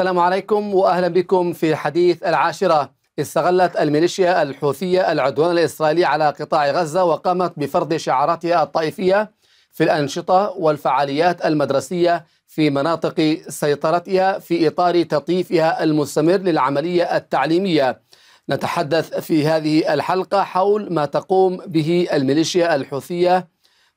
السلام عليكم واهلا بكم في حديث العاشره استغلت الميليشيا الحوثيه العدوان الاسرائيلي على قطاع غزه وقامت بفرض شعاراتها الطائفيه في الانشطه والفعاليات المدرسيه في مناطق سيطرتها في اطار تطييفها المستمر للعمليه التعليميه نتحدث في هذه الحلقه حول ما تقوم به الميليشيا الحوثيه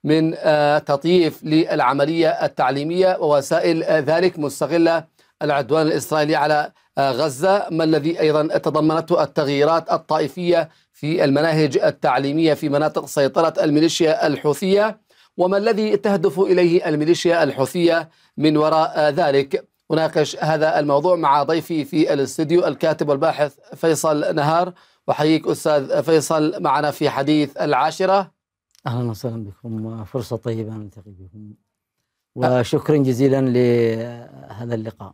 من آه، تطييف للعملية التعليمية ووسائل ذلك مستغلة العدوان الإسرائيلي على آه، غزة ما الذي أيضا تضمنته التغييرات الطائفية في المناهج التعليمية في مناطق سيطرة الميليشيا الحوثية وما الذي تهدف إليه الميليشيا الحوثية من وراء آه، ذلك أناقش هذا الموضوع مع ضيفي في الاستديو الكاتب والباحث فيصل نهار وحييك أستاذ فيصل معنا في حديث العاشرة أهلا وسهلا بكم فرصة طيبة أن نلتقي بكم أه. وشكرا جزيلا لهذا اللقاء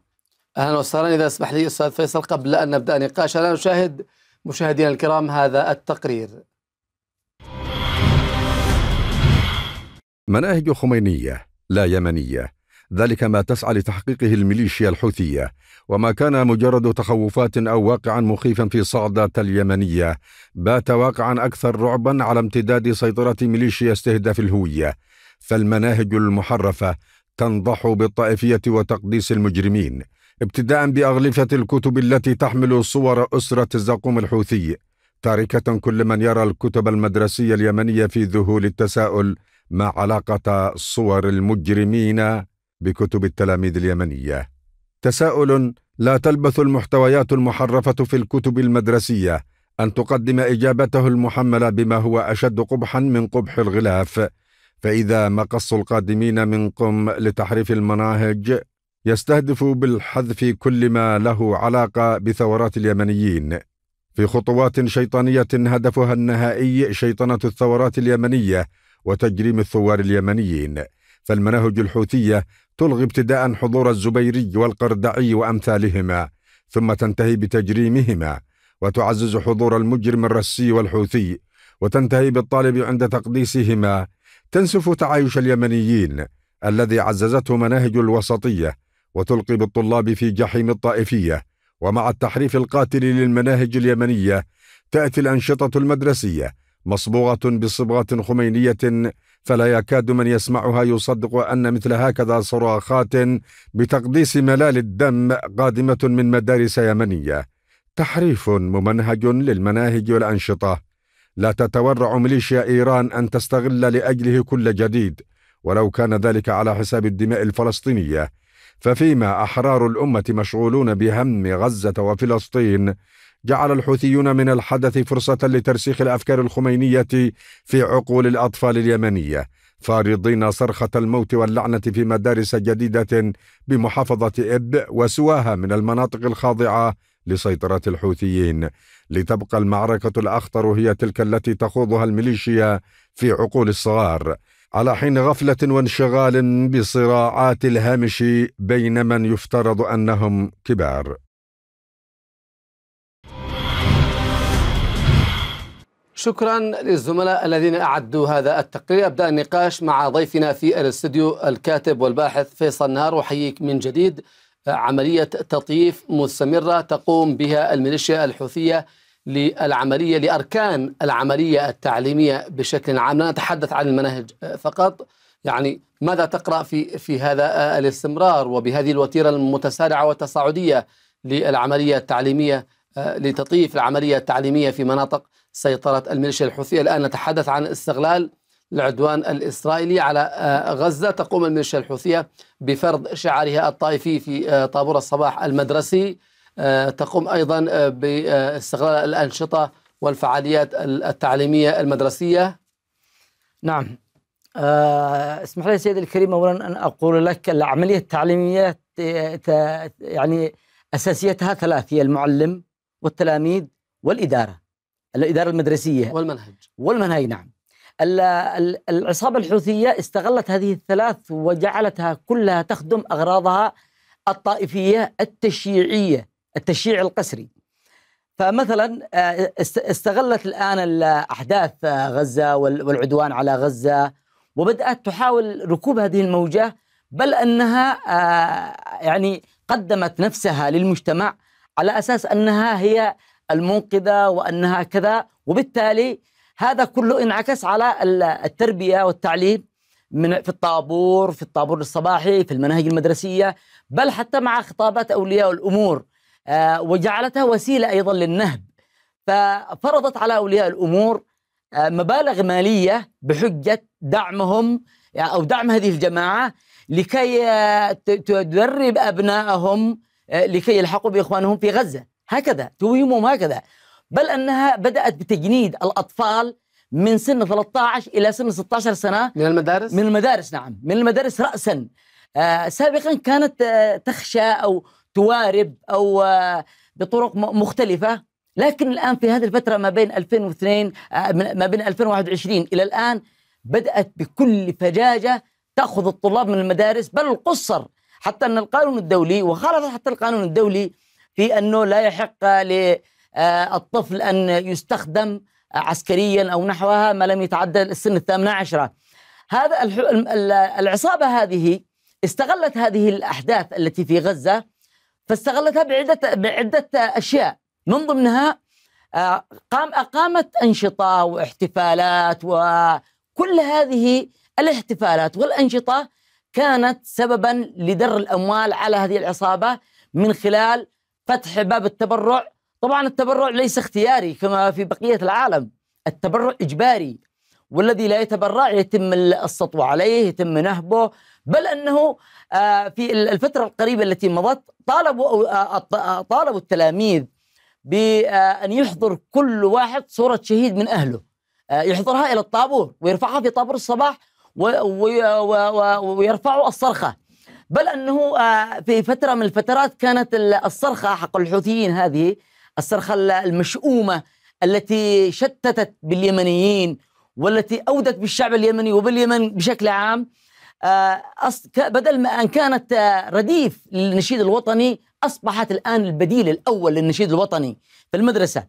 اهلا وسهلا اذا اسمح لي استاذ فيصل قبل ان نبدا نقاشنا نشاهد مشاهدينا الكرام هذا التقرير. مناهج خمينيه لا يمنيه ذلك ما تسعى لتحقيقه الميليشيا الحوثية وما كان مجرد تخوفات أو واقعا مخيفا في صعدة اليمنية بات واقعا أكثر رعبا على امتداد سيطرة ميليشيا استهداف الهوية فالمناهج المحرفة تنضح بالطائفية وتقديس المجرمين ابتداء بأغلفة الكتب التي تحمل صور أسرة الزقوم الحوثي تاركة كل من يرى الكتب المدرسية اليمنية في ذهول التساؤل ما علاقة صور المجرمين بكتب التلاميذ اليمنية تساؤل لا تلبث المحتويات المحرفة في الكتب المدرسية أن تقدم إجابته المحملة بما هو أشد قبحا من قبح الغلاف فإذا مقص القادمين من قم لتحريف المناهج يستهدف بالحذف كل ما له علاقه بثورات اليمنيين في خطوات شيطانيه هدفها النهائي شيطنه الثورات اليمنيه وتجريم الثوار اليمنيين فالمناهج الحوثيه تلغي ابتداء حضور الزبيري والقردعي وامثالهما ثم تنتهي بتجريمهما وتعزز حضور المجرم الرسي والحوثي وتنتهي بالطالب عند تقديسهما تنسف تعايش اليمنيين الذي عززته مناهج الوسطيه وتلقي بالطلاب في جحيم الطائفية ومع التحريف القاتل للمناهج اليمنية تأتي الأنشطة المدرسية مصبوغة بصبغة خمينية فلا يكاد من يسمعها يصدق أن مثل هكذا صراخات بتقديس ملال الدم قادمة من مدارس يمنية تحريف ممنهج للمناهج والأنشطة لا تتورع ميليشيا إيران أن تستغل لأجله كل جديد ولو كان ذلك على حساب الدماء الفلسطينية ففيما أحرار الأمة مشغولون بهم غزة وفلسطين جعل الحوثيون من الحدث فرصة لترسيخ الأفكار الخمينية في عقول الأطفال اليمنية فارضين صرخة الموت واللعنة في مدارس جديدة بمحافظة إب وسواها من المناطق الخاضعة لسيطرة الحوثيين لتبقى المعركة الأخطر هي تلك التي تخوضها الميليشيا في عقول الصغار على حين غفله وانشغال بصراعات الهامش بين من يفترض انهم كبار شكرا للزملاء الذين اعدوا هذا التقرير ابدا النقاش مع ضيفنا في الاستديو الكاتب والباحث فيصل نهار احييك من جديد عمليه تطييف مستمره تقوم بها الميليشيا الحوثيه للعملية لأركان العملية التعليمية بشكل عام لا نتحدث عن المناهج فقط يعني ماذا تقرأ في, في هذا الاستمرار وبهذه الوتيرة المتسارعة والتصاعدية للعملية التعليمية لتطيف العملية التعليمية في مناطق سيطرة الميليشيا الحوثية الآن نتحدث عن استغلال العدوان الإسرائيلي على غزة تقوم الميليشيا الحوثية بفرض شعارها الطائفي في طابور الصباح المدرسي آه، تقوم أيضا آه، باستغلال الأنشطة والفعاليات التعليمية المدرسية نعم آه، اسمح لي سيدي الكريم أولا أن أقول لك العملية التعليمية يعني أساسيتها ثلاث هي المعلم والتلاميذ والإدارة الإدارة المدرسية والمنهج والمنهج نعم العصابة الحوثية استغلت هذه الثلاث وجعلتها كلها تخدم أغراضها الطائفية التشيعية التشييع القسري فمثلا آه، استغلت الان احداث آه، غزه والعدوان على غزه وبدات تحاول ركوب هذه الموجه بل انها آه، يعني قدمت نفسها للمجتمع على اساس انها هي المنقذه وانها كذا وبالتالي هذا كله انعكس على التربيه والتعليم من في الطابور في الطابور الصباحي في المناهج المدرسيه بل حتى مع خطابات اولياء الامور آه، وجعلتها وسيله ايضا للنهب ففرضت على اولياء الامور آه، مبالغ ماليه بحجه دعمهم يعني او دعم هذه الجماعه لكي آه، تدرب ابنائهم لكي يلحقوا باخوانهم في غزه هكذا توهمهم هكذا بل انها بدات بتجنيد الاطفال من سن 13 الى سن 16 سنه من المدارس من المدارس نعم من المدارس راسا سابقا كانت تخشى او توارب او آه، بطرق مختلفه لكن الان في هذه الفتره ما بين 2002 آه، ما بين 2021 الى الان بدات بكل فجاجه تاخذ الطلاب من المدارس بل القصر حتى ان القانون الدولي وخالف حتى القانون الدولي في انه لا يحق للطفل آه، ان يستخدم عسكريا او نحوها ما لم يتعدى السن الثامنه عشره. هذا العصابه هذه استغلت هذه الاحداث التي في غزه فاستغلتها بعدة بعدة أشياء من ضمنها آه، قام أقامت أنشطة واحتفالات وكل هذه الاحتفالات والأنشطة كانت سببا لدر الأموال على هذه العصابة من خلال فتح باب التبرع طبعا التبرع ليس اختياري كما في بقية العالم التبرع إجباري والذي لا يتبرع يتم السطو عليه يتم نهبه بل انه آه، في الفتره القريبه التي مضت طالبوا آه، آه، طالبوا التلاميذ بان يحضر كل واحد صوره شهيد من اهله يحضرها الى الطابور ويرفعها في طابور الصباح ويرفعوا الصرخه بل انه في فتره من الفترات كانت الصرخه حق الحوثيين هذه الصرخه المشؤومه التي شتتت باليمنيين والتي اودت بالشعب اليمني وباليمن بشكل عام آه، بدل ما أن كانت آه، رديف للنشيد الوطني أصبحت الآن البديل الأول للنشيد الوطني في المدرسة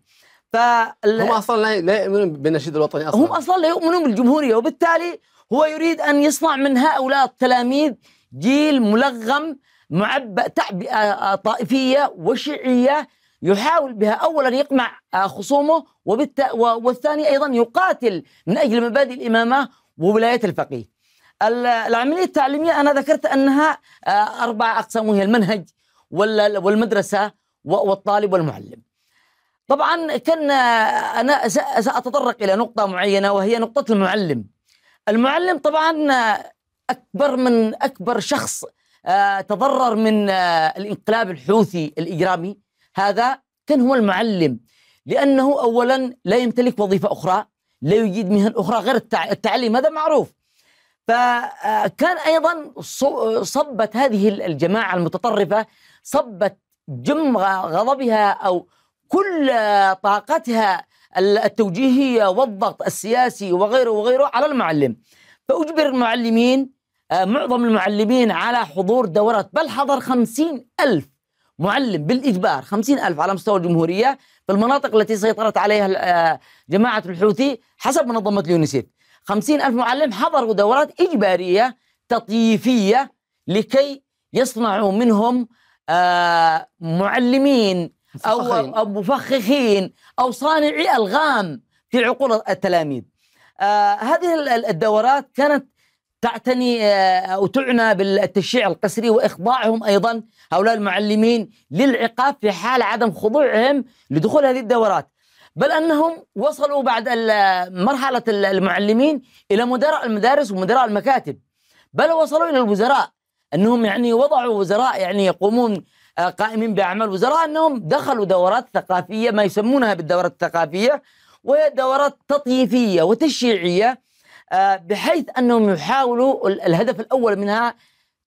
فال... هم أصلا لا يؤمنون بالنشيد الوطني أصلا هم أصلا لا يؤمنون بالجمهورية وبالتالي هو يريد أن يصنع من هؤلاء التلاميذ جيل ملغم معبأ تعبئة آه، طائفية وشيعية يحاول بها اولا يقمع خصومه وبالت... والثاني ايضا يقاتل من اجل مبادئ الامامه وولايه الفقيه. العملية التعليمية أنا ذكرت أنها آه، أربع أقسام وهي المنهج والمدرسة والطالب والمعلم طبعا كان آه، أنا سأتطرق إلى نقطة معينة وهي نقطة المعلم المعلم طبعا آه، أكبر من أكبر شخص تضرر من الانقلاب الحوثي الإجرامي هذا كان هو المعلم لأنه أولا لا يمتلك وظيفة أخرى لا يجيد مهن أخرى غير التعليم هذا معروف فكان ايضا صبت هذه الجماعه المتطرفه صبت جم غضبها او كل طاقتها التوجيهيه والضغط السياسي وغيره وغيره على المعلم فاجبر المعلمين آه، معظم المعلمين على حضور دورات بل حضر خمسين ألف معلم بالإجبار خمسين ألف على مستوى الجمهورية في المناطق التي سيطرت عليها آه، جماعة الحوثي حسب منظمة اليونيسيف خمسين ألف معلم حضروا دورات إجبارية تطييفية لكي يصنعوا منهم آه معلمين أو, مفخخين أو صانعي ألغام في عقول التلاميذ آه هذه الدورات كانت تعتني آه، أو تعنى بالتشيع القسري وإخضاعهم أيضا هؤلاء المعلمين للعقاب في حال عدم خضوعهم لدخول هذه الدورات بل انهم وصلوا بعد مرحله المعلمين الى مدراء المدارس ومدراء المكاتب بل وصلوا الى الوزراء انهم يعني وضعوا وزراء يعني يقومون آه، قائمين باعمال وزراء انهم دخلوا دورات ثقافيه ما يسمونها بالدورات الثقافيه وهي دورات تطييفيه وتشييعيه آه، بحيث انهم يحاولوا الهدف الاول منها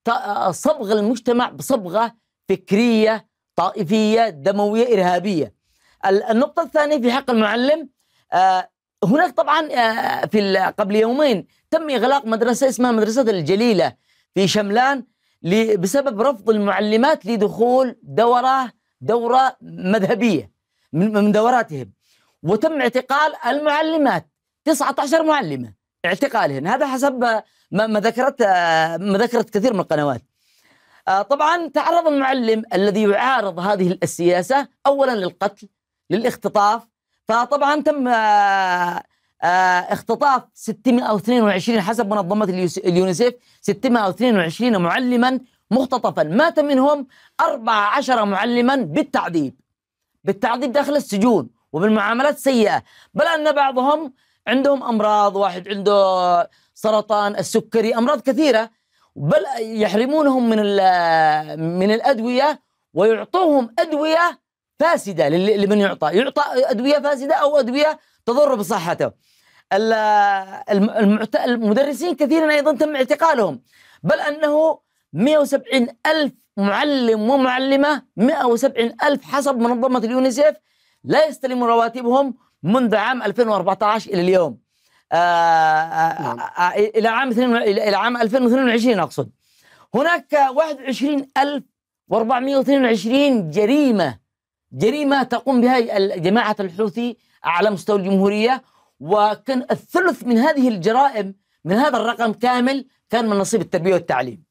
آه، صبغ المجتمع بصبغه فكريه طائفيه دمويه ارهابيه النقطة الثانية في حق المعلم آه، هناك طبعا آه، في قبل يومين تم إغلاق مدرسة اسمها مدرسة الجليلة في شملان بسبب رفض المعلمات لدخول دورة دورة مذهبية من دوراتهم وتم اعتقال المعلمات 19 معلمة اعتقالهن هذا حسب ما ذكرت آه، ما ذكرت كثير من القنوات طبعا تعرض المعلم الذي يعارض هذه السياسة أولا للقتل للاختطاف فطبعا تم آه، آه، اختطاف 622 حسب منظمة اليونيسيف 622 معلما مختطفا مات منهم 14 معلما بالتعذيب بالتعذيب داخل السجون وبالمعاملات السيئة بل أن بعضهم عندهم أمراض واحد عنده سرطان السكري أمراض كثيرة بل يحرمونهم من من الأدوية ويعطوهم أدوية فاسده لمن يعطى يعطى ادويه فاسده او ادويه تضر بصحته المدرسين كثيرا ايضا تم اعتقالهم بل انه 170 الف معلم ومعلمه 170 الف حسب منظمه اليونيسيف لا يستلمون رواتبهم منذ عام 2014 الى اليوم آه، نعم. آه، آه، الى عام الى عام 2022 اقصد هناك 21422 جريمه جريمة تقوم بها جماعة الحوثي على مستوى الجمهورية وكان الثلث من هذه الجرائم من هذا الرقم كامل كان من نصيب التربية والتعليم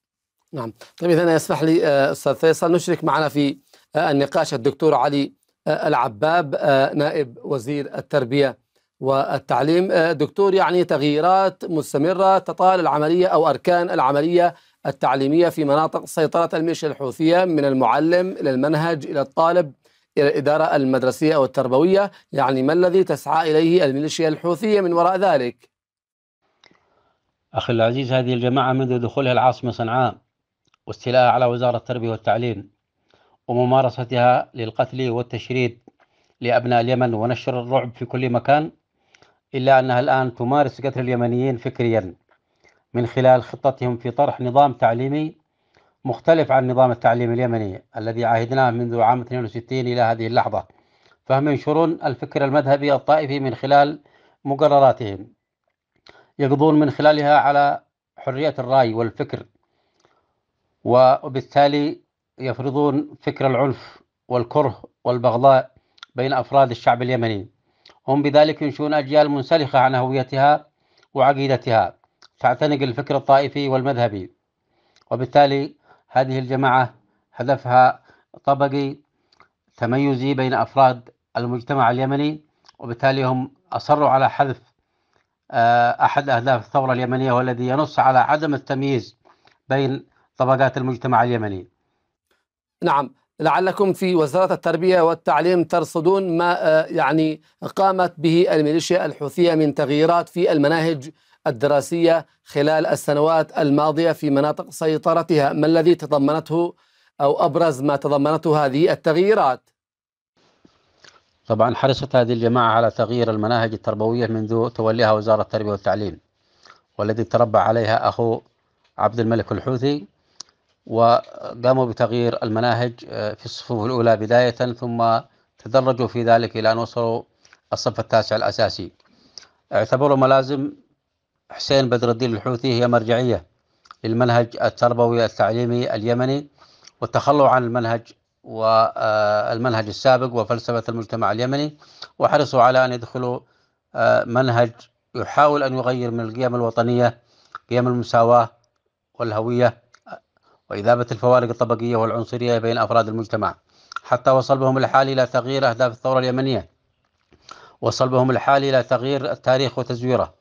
نعم طيب إذا يسمح لي آه، أستاذ فيصل نشرك معنا في آه، النقاش الدكتور علي آه، العباب نائب وزير التربية والتعليم دكتور يعني تغييرات مستمرة تطال العملية أو أركان العملية التعليمية في مناطق سيطرة الميليشيا الحوثية من المعلم إلى المنهج إلى الطالب إلى الإدارة المدرسية أو التربوية يعني ما الذي تسعى إليه الميليشيا الحوثية من وراء ذلك أخي العزيز هذه الجماعة منذ دخولها العاصمة صنعاء واستيلاءها على وزارة التربية والتعليم وممارستها للقتل والتشريد لأبناء اليمن ونشر الرعب في كل مكان إلا أنها الآن تمارس قتل اليمنيين فكريا من خلال خطتهم في طرح نظام تعليمي مختلف عن نظام التعليم اليمني الذي عهدناه منذ عام 62 إلى هذه اللحظة فهم ينشرون الفكر المذهبي الطائفي من خلال مقرراتهم يقضون من خلالها على حرية الرأي والفكر وبالتالي يفرضون فكر العنف والكره والبغضاء بين أفراد الشعب اليمني هم بذلك ينشئون أجيال منسلخة عن هويتها وعقيدتها تعتنق الفكر الطائفي والمذهبي وبالتالي هذه الجماعة هدفها طبقي تميزي بين أفراد المجتمع اليمني وبالتالي هم أصروا على حذف آه، أحد أهداف الثورة اليمنية والذي ينص على عدم التمييز بين طبقات المجتمع اليمني نعم لعلكم في وزارة التربية والتعليم ترصدون ما آه، يعني قامت به الميليشيا الحوثية من تغييرات في المناهج الدراسية خلال السنوات الماضية في مناطق سيطرتها ما الذي تضمنته أو أبرز ما تضمنته هذه التغييرات طبعا حرصت هذه الجماعة على تغيير المناهج التربوية منذ توليها وزارة التربية والتعليم والذي تربى عليها أخو عبد الملك الحوثي وقاموا بتغيير المناهج آه، في الصفوف الأولى بداية ثم تدرجوا في ذلك إلى أن وصلوا الصف التاسع الأساسي اعتبروا ملازم حسين بدر الدين الحوثي هي مرجعية للمنهج التربوي التعليمي اليمني والتخلع عن المنهج والمنهج آه، السابق وفلسفة المجتمع اليمني وحرصوا على أن يدخلوا آه، منهج يحاول أن يغير من القيم الوطنية قيم المساواة والهوية وإذابة الفوارق الطبقية والعنصرية بين أفراد المجتمع حتى وصل بهم الحال إلى تغيير أهداف الثورة اليمنية وصل بهم الحال إلى تغيير التاريخ وتزويره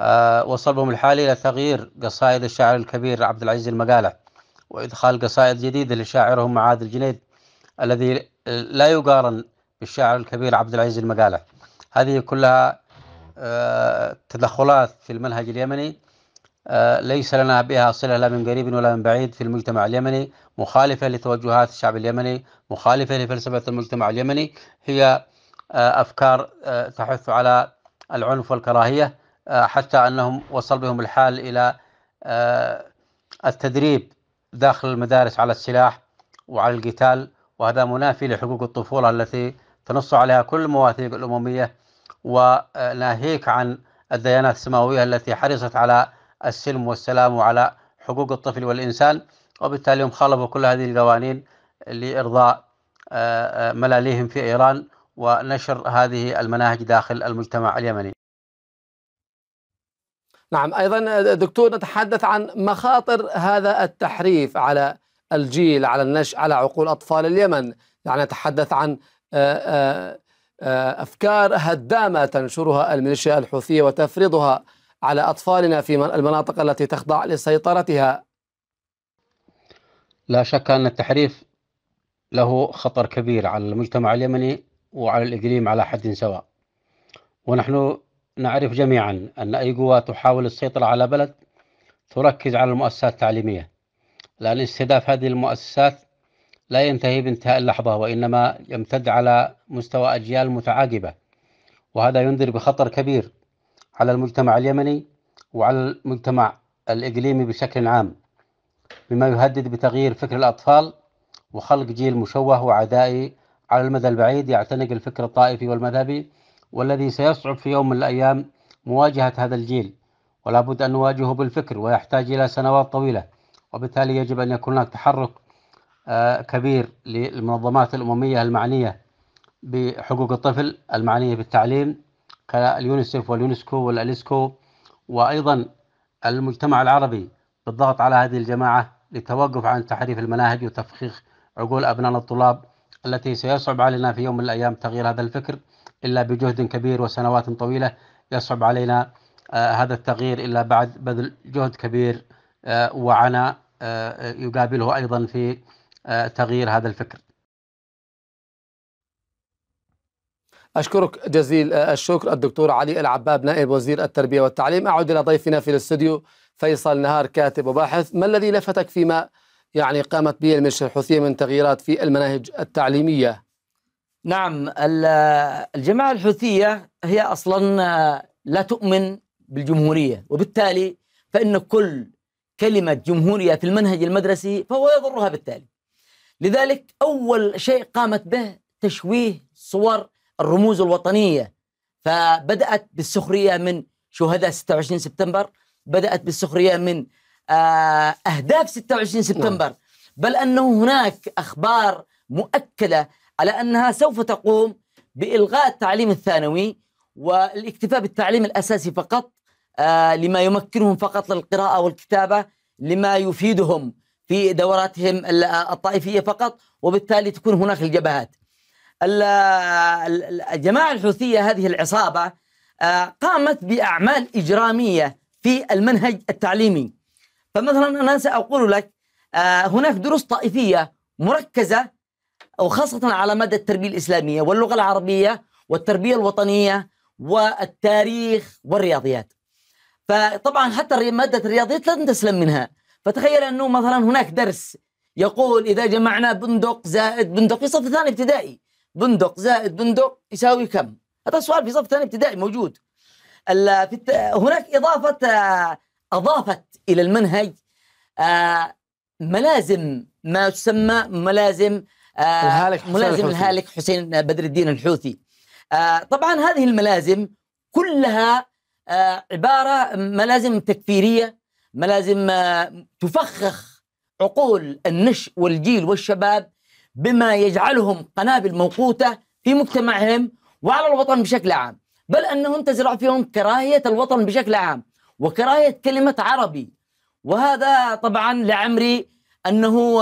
آه، وصلهم الحالي إلى تغيير قصائد الشاعر الكبير عبد العزيز المقالع وإدخال قصائد جديدة لشاعرهم معاذ الجنيد الذي آه، لا يقارن بالشاعر الكبير عبد العزيز المقالع هذه كلها آه، تدخلات في المنهج اليمني ليس لنا بها صلة لا من قريب ولا من بعيد في المجتمع اليمني مخالفة لتوجهات الشعب اليمني مخالفة لفلسفة المجتمع اليمني هي أفكار تحث على العنف والكراهية آه، حتى أنهم وصل بهم الحال إلى آه، التدريب داخل المدارس على السلاح وعلى القتال وهذا منافي لحقوق الطفولة التي تنص عليها كل المواثيق الأممية وناهيك عن الديانات السماوية التي حرصت على السلم والسلام وعلى حقوق الطفل والإنسان وبالتالي هم خالفوا كل هذه القوانين لإرضاء آه، ملاليهم في إيران ونشر هذه المناهج داخل المجتمع اليمني نعم أيضا آه، دكتور نتحدث عن مخاطر هذا التحريف على الجيل على النش على عقول أطفال اليمن يعني نتحدث عن آه، آه، أفكار هدامة تنشرها الميليشيا الحوثية وتفرضها على أطفالنا في المناطق التي تخضع لسيطرتها لا شك أن التحريف له خطر كبير على المجتمع اليمني وعلى الإقليم على حد سواء ونحن نعرف جميعا أن أي قوة تحاول السيطرة على بلد تركز على المؤسسات التعليمية لأن استهداف هذه المؤسسات لا ينتهي بانتهاء اللحظة وإنما يمتد على مستوى أجيال متعاقبة وهذا ينذر بخطر كبير على المجتمع اليمني وعلى المجتمع الإقليمي بشكل عام مما يهدد بتغيير فكر الأطفال وخلق جيل مشوه وعدائي على المدى البعيد يعتنق الفكر الطائفي والمذهبي والذي سيصعب في يوم من الأيام مواجهة هذا الجيل ولا بد أن نواجهه بالفكر ويحتاج إلى سنوات طويلة وبالتالي يجب أن يكون هناك تحرك آه، كبير للمنظمات الأممية المعنية بحقوق الطفل المعنية بالتعليم كاليونيسف واليونسكو والأليسكو وأيضا المجتمع العربي بالضغط على هذه الجماعة للتوقف عن تحريف المناهج وتفخيخ عقول أبناء الطلاب التي سيصعب علينا في يوم من الأيام تغيير هذا الفكر إلا بجهد كبير وسنوات طويلة يصعب علينا آه، هذا التغيير إلا بعد بذل جهد كبير آه، وعناء آه، يقابله أيضا في تغيير هذا الفكر أشكرك جزيل الشكر الدكتور علي العباب نائب وزير التربية والتعليم أعود إلى ضيفنا في الاستوديو فيصل نهار كاتب وباحث ما الذي لفتك فيما يعني قامت به المنشاه الحوثية من تغييرات في المناهج التعليمية نعم الجماعة الحوثية هي أصلا آه، لا تؤمن بالجمهورية وبالتالي فإن كل كلمة جمهورية في المنهج المدرسي فهو يضرها بالتالي لذلك أول شيء قامت به تشويه صور الرموز الوطنية فبدأت بالسخرية من شهداء 26 سبتمبر بدأت بالسخرية من آه، أهداف 26 سبتمبر نعم. بل أنه هناك أخبار مؤكدة على انها سوف تقوم بالغاء التعليم الثانوي والاكتفاء بالتعليم الاساسي فقط آه، لما يمكنهم فقط للقراءه والكتابه لما يفيدهم في دوراتهم الطائفيه فقط وبالتالي تكون هناك الجبهات. الجماعه الحوثيه هذه العصابه آه، قامت باعمال اجراميه في المنهج التعليمي. فمثلا انا ساقول لك آه، هناك دروس طائفيه مركزه وخاصة على مدى التربية الإسلامية واللغة العربية والتربية الوطنية والتاريخ والرياضيات فطبعا حتى مادة الرياضيات لا تسلم منها فتخيل أنه مثلا هناك درس يقول إذا جمعنا بندق زائد بندق في صف ثاني ابتدائي بندق زائد بندق يساوي كم هذا السؤال في صف ثاني ابتدائي موجود هناك إضافة أضافت إلى المنهج آه، ملازم ما تسمى ملازم آه، الهالك ملازم الهالك حسين بدر الدين الحوثي آه، طبعا هذه الملازم كلها آه، عبارة ملازم تكفيرية ملازم تفخخ عقول النشء والجيل والشباب بما يجعلهم قنابل موقوتة في مجتمعهم وعلى الوطن بشكل عام بل أنهم تزرع فيهم كراهية الوطن بشكل عام وكراهية كلمة عربي وهذا طبعا لعمري أنه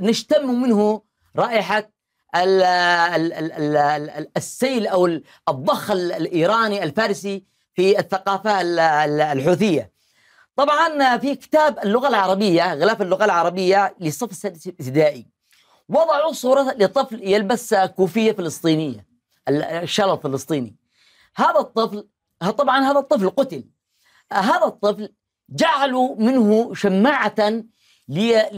نشتم منه رائحه الـ الـ الـ الـ السيل او الضخ الايراني الفارسي في الثقافه الحوثيه. طبعا في كتاب اللغه العربيه غلاف اللغه العربيه للصف السادس الابتدائي وضعوا صوره لطفل يلبس كوفيه فلسطينيه الشال الفلسطيني. هذا الطفل طبعا هذا الطفل قتل. هذا الطفل جعلوا منه شماعه لي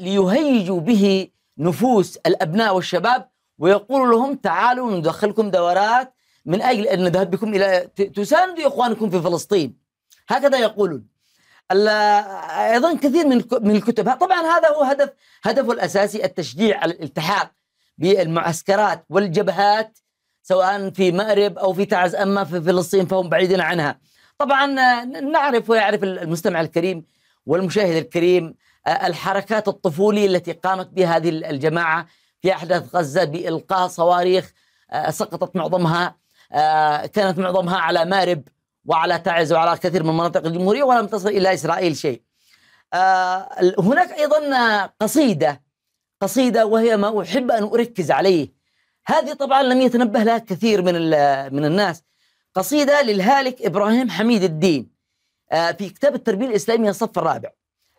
ليهيجوا به نفوس الابناء والشباب ويقول لهم تعالوا ندخلكم دورات من اجل ان نذهب بكم الى تساندوا اخوانكم في فلسطين هكذا يقولون ايضا كثير من من الكتب طبعا هذا هو هدف هدفه الاساسي التشجيع على الالتحاق بالمعسكرات والجبهات سواء في مأرب او في تعز اما في فلسطين فهم بعيدين عنها. طبعا آه، نعرف ويعرف المستمع الكريم والمشاهد الكريم الحركات الطفولية التي قامت بها هذه الجماعة في أحداث غزة بإلقاء صواريخ آه، سقطت معظمها آه، كانت معظمها على مارب وعلى تعز وعلى كثير من مناطق الجمهورية ولم تصل إلى إسرائيل شيء آه، هناك أيضا قصيدة قصيدة وهي ما أحب أن أركز عليه هذه طبعا لم يتنبه لها كثير من, من الناس قصيدة للهالك إبراهيم حميد الدين في كتاب التربية الإسلامية الصف الرابع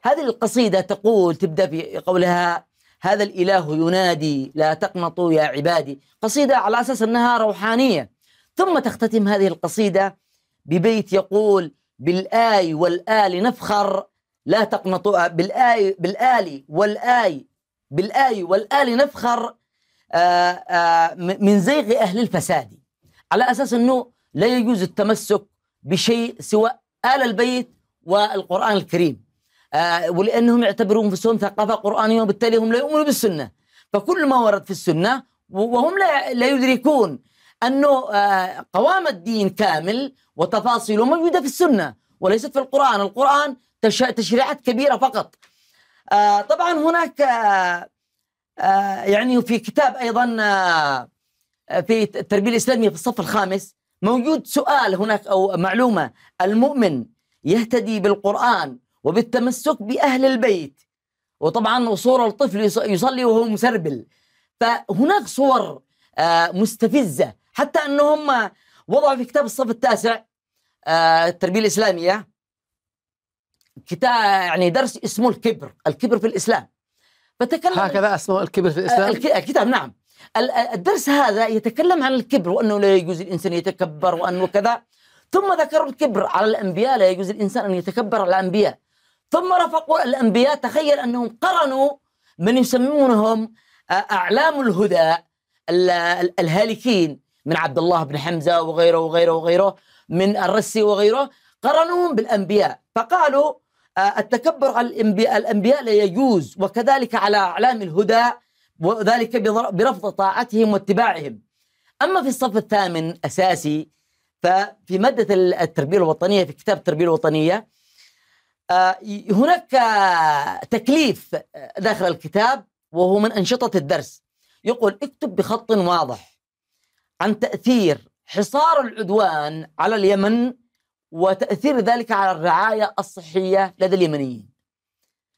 هذه القصيدة تقول تبدأ بقولها هذا الإله ينادي لا تقنطوا يا عبادي قصيدة على أساس أنها روحانية ثم تختتم هذه القصيدة ببيت يقول بالآي والآل نفخر لا تقنطوا آه، بالآي بالآل والآي بالآي والآل نفخر آآ آه، آآ آه، من زيغ أهل الفساد على أساس أنه لا يجوز التمسك بشيء سوى آل البيت والقرآن الكريم آه، ولانهم يعتبرون انفسهم ثقافه قرانيه وبالتالي هم لا يؤمنون بالسنه فكل ما ورد في السنه وهم لا لا يدركون انه آه، قوام الدين كامل وتفاصيله موجوده في السنه وليست في القران، القران تشريعات كبيره فقط. آه، طبعا هناك يعني في كتاب ايضا في التربيه الاسلاميه في الصف الخامس موجود سؤال هناك او معلومه المؤمن يهتدي بالقران وبالتمسك بأهل البيت وطبعا وصور الطفل يصلي وهو مسربل فهناك صور آه، مستفزة حتى أنهم وضعوا في كتاب الصف التاسع آه، التربية الإسلامية كتاب يعني درس اسمه الكبر الكبر في الإسلام فتكلم هكذا اسمه الكبر في الإسلام آه، الكتاب نعم الدرس هذا يتكلم عن الكبر وأنه لا يجوز الإنسان يتكبر وأنه كذا ثم ذكروا الكبر على الأنبياء لا يجوز الإنسان أن يتكبر على الأنبياء ثم رفقوا الأنبياء تخيل أنهم قرنوا من يسمونهم آه، أعلام الهدى الهالكين من عبد الله بن حمزة وغيره وغيره وغيره من الرسي وغيره قرنوهم بالأنبياء فقالوا آه، التكبر على الأنبياء لا يجوز وكذلك على أعلام الهدى وذلك برفض طاعتهم واتباعهم أما في الصف الثامن أساسي ففي مادة التربية الوطنية في كتاب التربية الوطنية آه، هناك تكليف داخل الكتاب وهو من أنشطة الدرس يقول اكتب بخط واضح عن تأثير حصار العدوان على اليمن وتأثير ذلك على الرعاية الصحية لدى اليمنيين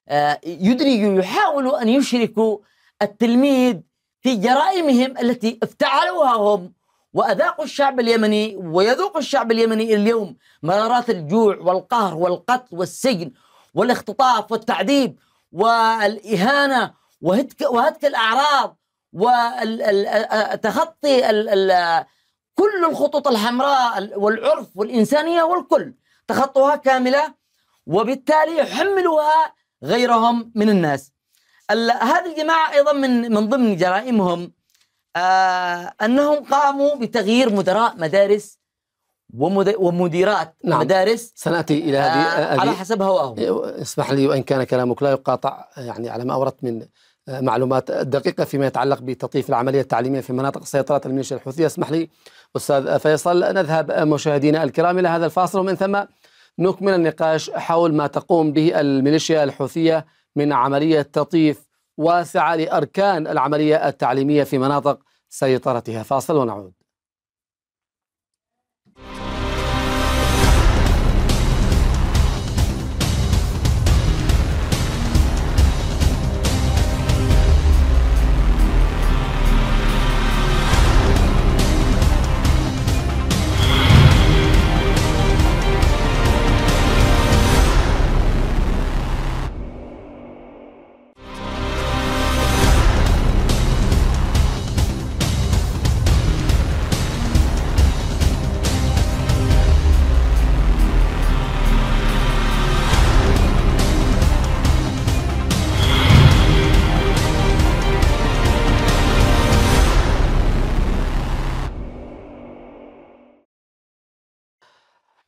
آه، يدرج يحاول أن يشركوا التلميذ في جرائمهم التي افتعلوها هم وأذاقوا الشعب اليمني ويذوق الشعب اليمني اليوم مرارات الجوع والقهر والقتل والسجن والاختطاف والتعذيب والإهانة وهتك, وهتك الأعراض وتخطي كل الخطوط الحمراء والعرف والإنسانية والكل تخطوها كاملة وبالتالي يحملها غيرهم من الناس هذه الجماعة أيضا من من ضمن جرائمهم آه، انهم قاموا بتغيير مدراء مدارس ومديرات نعم. مدارس سناتي الى آه، هذه على حسب هواهم اسمح لي وان كان كلامك لا يقاطع يعني على ما اوردت من آه، معلومات دقيقة فيما يتعلق بتطيف العملية التعليمية في مناطق سيطرة الميليشيا الحوثية اسمح لي أستاذ فيصل نذهب مشاهدينا الكرام إلى هذا الفاصل ومن ثم نكمل النقاش حول ما تقوم به الميليشيا الحوثية من عملية تطيف واسعة لأركان العملية التعليمية في مناطق سيطرتها فاصل ونعود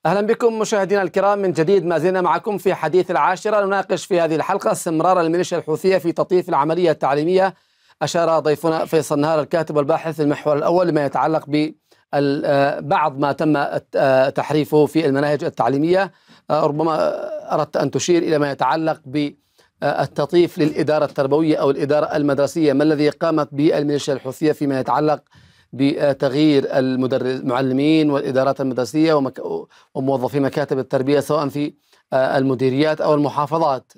اهلا بكم مشاهدينا الكرام من جديد ما زلنا معكم في حديث العاشره نناقش في هذه الحلقه استمرار الميليشيا الحوثيه في تطييف العمليه التعليميه اشار ضيفنا فيصل نهار الكاتب والباحث في المحور الاول لما يتعلق ب آه، بعض ما تم آه، تحريفه في المناهج التعليميه آه، ربما اردت ان تشير الى ما يتعلق ب للاداره التربويه او الاداره المدرسيه ما الذي قامت به الميليشيا الحوثيه فيما يتعلق بتغيير المعلمين والادارات المدرسيه ومك... وموظفي مكاتب التربيه سواء في آه، المديريات او المحافظات.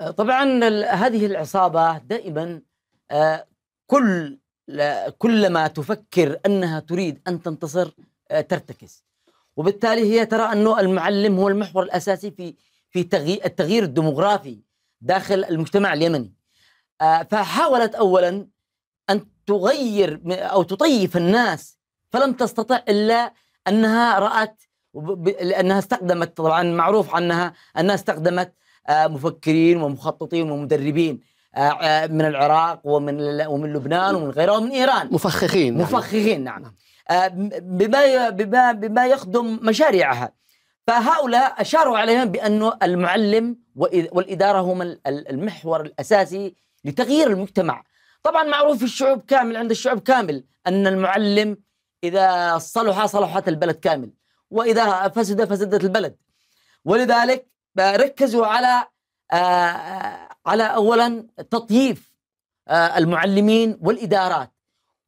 آه، طبعا هذه العصابه دائما آه، كل كلما تفكر انها تريد ان تنتصر ترتكز. وبالتالي هي ترى انه المعلم هو المحور الاساسي في في التغيير الديموغرافي داخل المجتمع اليمني. فحاولت اولا أن تغير أو تطيف الناس فلم تستطع إلا أنها رأت لأنها استخدمت طبعا معروف عنها أنها استخدمت آه، مفكرين ومخططين ومدربين آه، من العراق ومن ومن لبنان ومن غيره ومن ايران مفخخين نعم. مفخخين نعم, نعم. بما بما بما يخدم مشاريعها فهؤلاء اشاروا عليهم بانه المعلم والاداره هما المحور الاساسي لتغيير المجتمع طبعا معروف في الشعوب كامل عند الشعوب كامل أن المعلم إذا صلح صلحت البلد كامل وإذا فسد فسدت البلد ولذلك ركزوا على آه، آه، على أولا تطييف آه، المعلمين والإدارات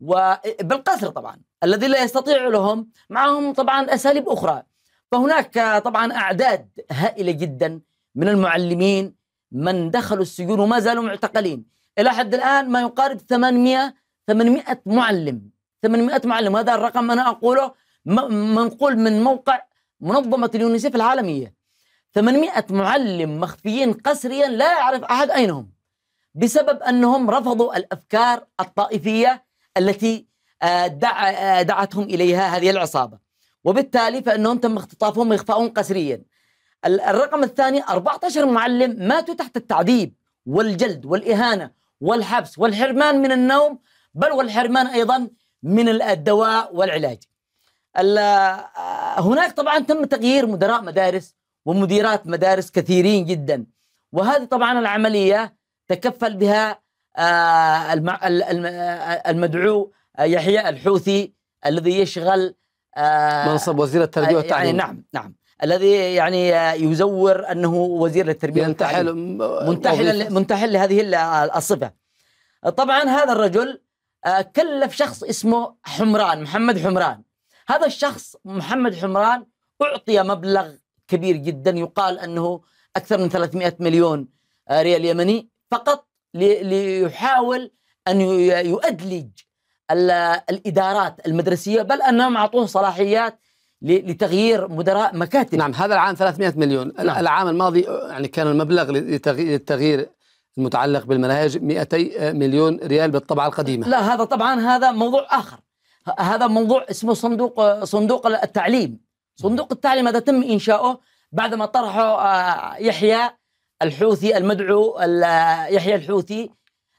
وبالقصر طبعا الذي لا يستطيع لهم معهم طبعا أساليب أخرى فهناك طبعا أعداد هائلة جدا من المعلمين من دخلوا السجون وما زالوا معتقلين الى حد الان ما يقارب 800 800 معلم 800 معلم هذا الرقم انا اقوله منقول من موقع منظمه اليونيسف العالميه 800 معلم مخفيين قسريا لا يعرف احد اينهم بسبب انهم رفضوا الافكار الطائفيه التي آه، دع آه، دعتهم اليها هذه العصابه وبالتالي فانهم تم اختطافهم واخفائهم قسريا الرقم الثاني 14 معلم ماتوا تحت التعذيب والجلد والاهانه والحبس والحرمان من النوم بل والحرمان ايضا من الدواء والعلاج. هناك طبعا تم تغيير مدراء مدارس ومديرات مدارس كثيرين جدا وهذه طبعا العمليه تكفل بها آه، المدعو يحيى الحوثي الذي يشغل آه، منصب وزير التربيه يعني والتعليم يعني نعم نعم الذي يعني يزور انه وزير للتربيه منتحل منتحلا منتحل لهذه الصفه طبعا هذا الرجل آه، كلف شخص اسمه حمران محمد حمران هذا الشخص محمد حمران اعطي مبلغ كبير جدا يقال انه اكثر من 300 مليون آه، ريال يمني فقط ليحاول ان يؤدلج الادارات المدرسيه بل انهم اعطوه صلاحيات لتغيير مدراء مكاتب نعم هذا العام 300 مليون نعم. العام الماضي يعني كان المبلغ للتغيير المتعلق بالمناهج 200 آه، مليون ريال بالطبعة القديمة لا هذا طبعا هذا موضوع آخر هذا موضوع اسمه صندوق صندوق التعليم نعم. صندوق التعليم هذا تم إنشاؤه بعدما طرحه آه، يحيى الحوثي المدعو يحيى الحوثي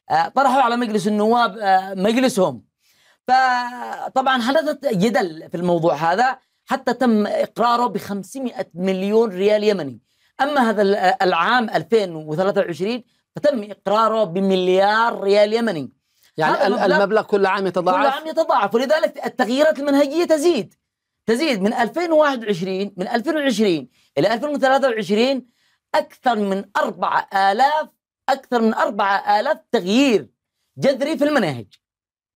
آه، طرحوا على مجلس النواب مجلسهم فطبعا حدثت جدل في الموضوع هذا حتى تم إقراره ب 500 مليون ريال يمني أما هذا العام 2023 فتم إقراره بمليار ريال يمني يعني المبلغ, المبلغ كل عام يتضاعف كل عام يتضاعف ولذلك التغييرات المنهجية تزيد تزيد من 2021 من 2020 إلى 2023 أكثر من 4000 أكثر من 4000 تغيير جذري في المناهج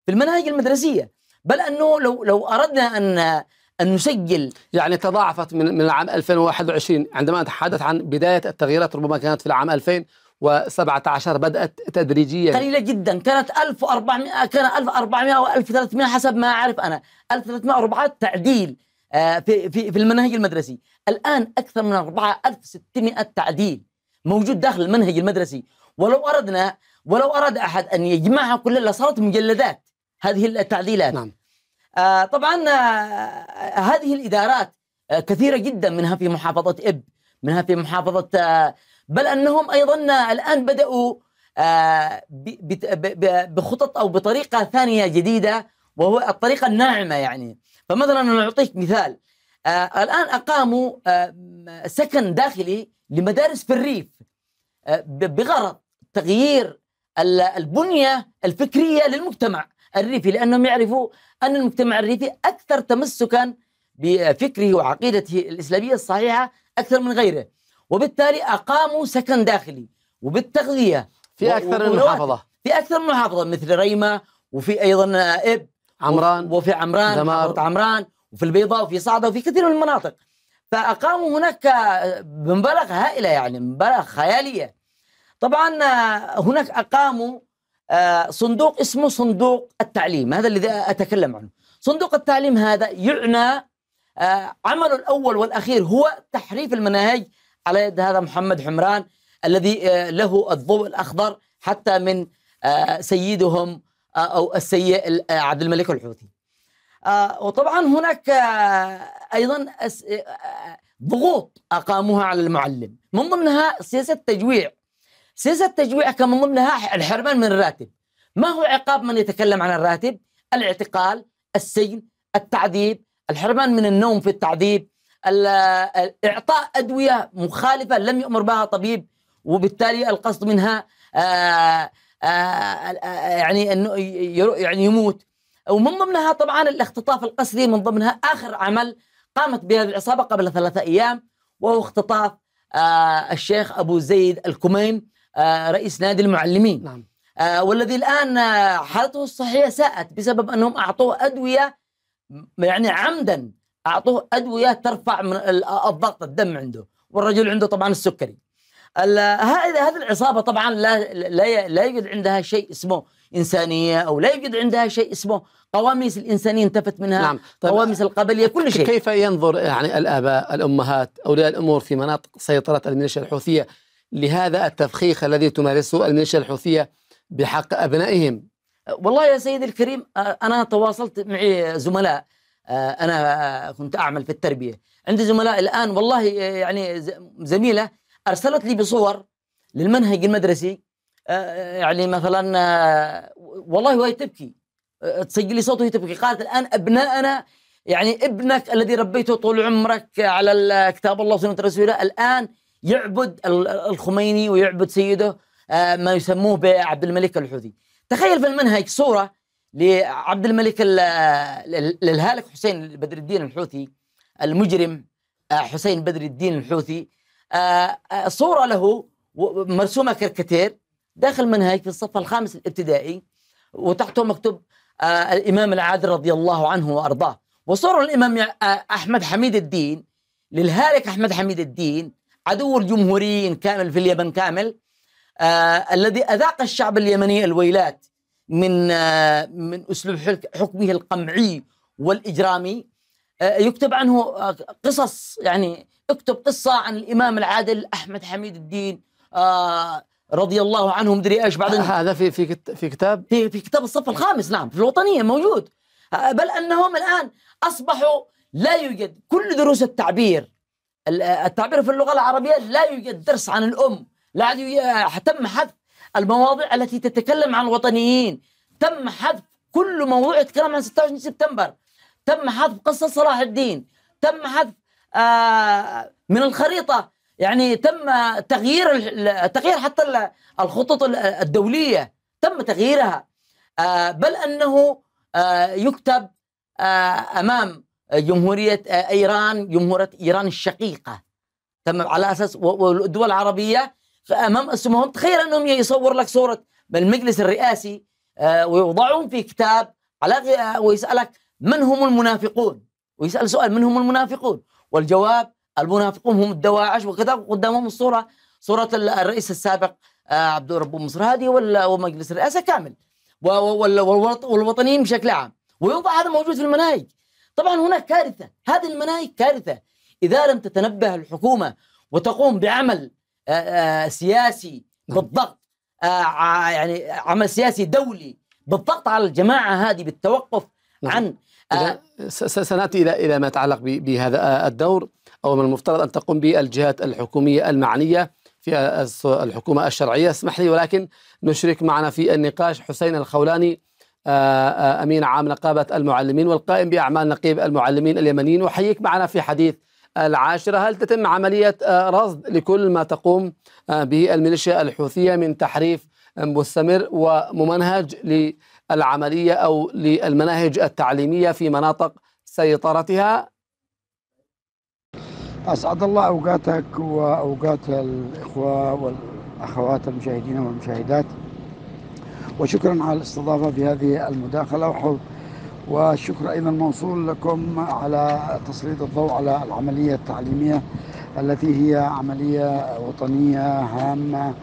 في المناهج المدرسية بل أنه لو لو أردنا أن أن نسجل يعني تضاعفت من من العام 2021 عندما نتحدث عن بداية التغييرات ربما كانت في العام 2017 بدأت تدريجيا قليلة جدا كانت 1400 كان 1400 أو 1300 حسب ما أعرف أنا 1300 ربعات تعديل آه، في في في المناهج المدرسي الآن أكثر من 4600 تعديل موجود داخل المنهج المدرسي ولو أردنا ولو أراد أحد أن يجمعها كلها لصارت مجلدات هذه التعديلات نعم. آه، طبعا آه، هذه الادارات آه، كثيره جدا منها في محافظه اب منها في محافظه بل انهم ايضا الان بداوا بخطط او بطريقه ثانيه جديده وهو الطريقه الناعمه يعني فمثلا نعطيك اعطيك مثال الان اقاموا سكن داخلي لمدارس في الريف بغرض تغيير البنيه الفكريه للمجتمع الريفي لأنهم يعرفوا أن المجتمع الريفي أكثر تمسكا بفكره وعقيدته الإسلامية الصحيحة أكثر من غيره وبالتالي أقاموا سكن داخلي وبالتغذية في أكثر من محافظة في أكثر من محافظة مثل ريمة وفي أيضا إب عمران وفي عمران دمار عمران وفي البيضاء وفي صعدة وفي كثير من المناطق فأقاموا هناك بمبالغ هائلة يعني مبالغ خيالية طبعا هناك أقاموا آه، صندوق اسمه صندوق التعليم هذا الذي أتكلم عنه صندوق التعليم هذا يعنى آه، عمله الأول والأخير هو تحريف المناهج على يد هذا محمد حمران الذي آه، له الضوء الأخضر حتى من سيدهم أو السيء عبد الملك الحوثي وطبعا هناك أيضا ضغوط أقاموها على المعلم من ضمنها سياسة تجويع سياسة التجويع كان من ضمنها الحرمان من الراتب ما هو عقاب من يتكلم عن الراتب الاعتقال السجن التعذيب الحرمان من النوم في التعذيب إعطاء أدوية مخالفة لم يؤمر بها طبيب وبالتالي القصد منها آه، آه، آه، يعني انه يعني يموت ومن ضمنها طبعا الاختطاف القسري من ضمنها اخر عمل قامت به العصابه قبل ثلاثة ايام وهو اختطاف الشيخ ابو زيد الكميم آه، رئيس نادي المعلمين نعم. آه، والذي الآن آه، حالته الصحية ساءت بسبب أنهم أعطوه أدوية يعني عمدا أعطوه أدوية ترفع من الضغط الدم عنده والرجل عنده طبعا السكري هذه العصابة طبعا لا, لا, لا يوجد عندها شيء اسمه إنسانية أو لا يوجد عندها شيء اسمه قواميس الإنسانية انتفت منها نعم. طيب قواميس القبلية كل شيء كيف ينظر يعني الآباء الأمهات أولياء الأمور في مناطق سيطرة الميليشيا الحوثية لهذا التفخيخ الذي تمارسه الميليشيا الحوثية بحق أبنائهم والله يا سيدي الكريم أنا تواصلت معي زملاء أنا كنت أعمل في التربية عندي زملاء الآن والله يعني زميلة أرسلت لي بصور للمنهج المدرسي يعني مثلا والله وهي تبكي تسجل لي صوته تبكي قالت الآن أبنائنا يعني ابنك الذي ربيته طول عمرك على كتاب الله وسنة رسوله الآن يعبد الخميني ويعبد سيده آه، ما يسموه بعبد الملك الحوثي تخيل في المنهج صوره لعبد الملك للهالك حسين بدر الدين الحوثي المجرم آه، حسين بدر الدين الحوثي آه، صوره له مرسومه كركتير داخل منهج في الصف الخامس الابتدائي وتحته مكتوب الامام العادل رضي الله عنه وارضاه وصوره الامام احمد حميد الدين للهالك احمد حميد الدين عدو الجمهوريين كامل في اليمن كامل آه الذي أذاق الشعب اليمني الويلات من آه من أسلوب حكمه القمعي والإجرامي آه يكتب عنه آه، قصص يعني اكتب قصة عن الإمام العادل أحمد حميد الدين آه رضي الله عنه مدري ايش بعدين هذا في في في كتاب في في كتاب الصف الخامس نعم في الوطنيه موجود آه، بل انهم الان اصبحوا لا يوجد كل دروس التعبير آه، التعبير في اللغة العربية لا يوجد درس عن الأم لا آه، تم حذف المواضيع التي تتكلم عن الوطنيين تم حذف كل موضوع يتكلم عن 26 سبتمبر تم حذف قصة صلاح الدين تم حذف آه، من الخريطة يعني تم تغيير تغيير حتى الخطوط الدولية تم تغييرها بل أنه يكتب أمام جمهورية آه، إيران جمهورية إيران الشقيقة تمام على أساس والدول العربية فأمام أسهمهم تخيل أنهم يصور لك صورة المجلس الرئاسي آه، ويوضعون في كتاب على آه، ويسألك من هم المنافقون ويسأل سؤال من هم المنافقون والجواب المنافقون هم الدواعش وكذا قدامهم الصورة صورة الرئيس السابق عبد الرب مصر هادي ومجلس الرئاسة كامل والوطنيين بشكل عام ويوضع هذا موجود في المناهج طبعا هناك كارثه هذه المناهج كارثه اذا لم تتنبه الحكومه وتقوم بعمل آه، آه، سياسي بالضغط آه، يعني عمل سياسي دولي بالضغط على الجماعه هذه بالتوقف نعم. عن سناتي الى الى ما يتعلق بهذا الدور او من المفترض ان تقوم به الجهات الحكوميه المعنيه في الحكومه الشرعيه اسمح لي ولكن نشرك معنا في النقاش حسين الخولاني آه، آه، أمين عام نقابة المعلمين والقائم بأعمال نقيب المعلمين اليمنيين وحيك معنا في حديث العاشرة هل تتم عملية آه، رصد لكل ما تقوم به الميليشيا الحوثية من تحريف مستمر وممنهج للعملية أو للمناهج التعليمية في مناطق سيطرتها أسعد الله أوقاتك وأوقات الإخوة والأخوات المشاهدين والمشاهدات وشكرا على الاستضافة بهذه المداخلة وشكرا أيضا موصول لكم على تسليط الضوء على العملية التعليمية التي هي عملية وطنية هامة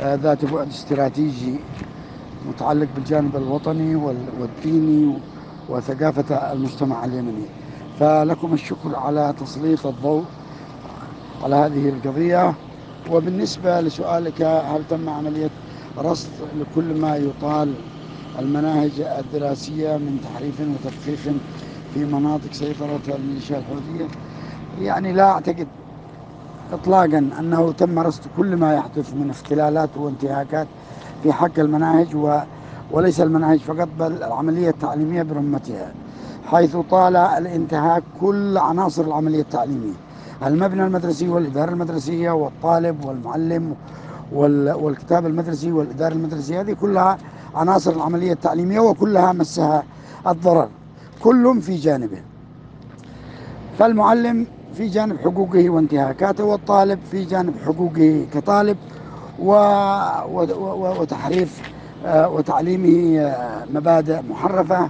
آه، ذات بعد استراتيجي متعلق بالجانب الوطني والديني وثقافة المجتمع اليمني فلكم الشكر على تسليط الضوء على هذه القضية وبالنسبة لسؤالك هل تم عملية رصد لكل ما يطال المناهج الدراسية من تحريف وتفقيق في مناطق سيطرة الميليشيا الحوثية يعني لا أعتقد إطلاقا أنه تم رصد كل ما يحدث من اختلالات وانتهاكات في حق المناهج و وليس المناهج فقط بل العملية التعليمية برمتها حيث طال الانتهاك كل عناصر العملية التعليمية المبنى المدرسي والإدارة المدرسية والطالب والمعلم والكتاب المدرسي والإدارة المدرسية هذه كلها عناصر العملية التعليمية وكلها مسها الضرر كل في جانبه فالمعلم في جانب حقوقه وانتهاكاته والطالب في جانب حقوقه كطالب و... وتحريف آه، وتعليمه آه، مبادئ محرفة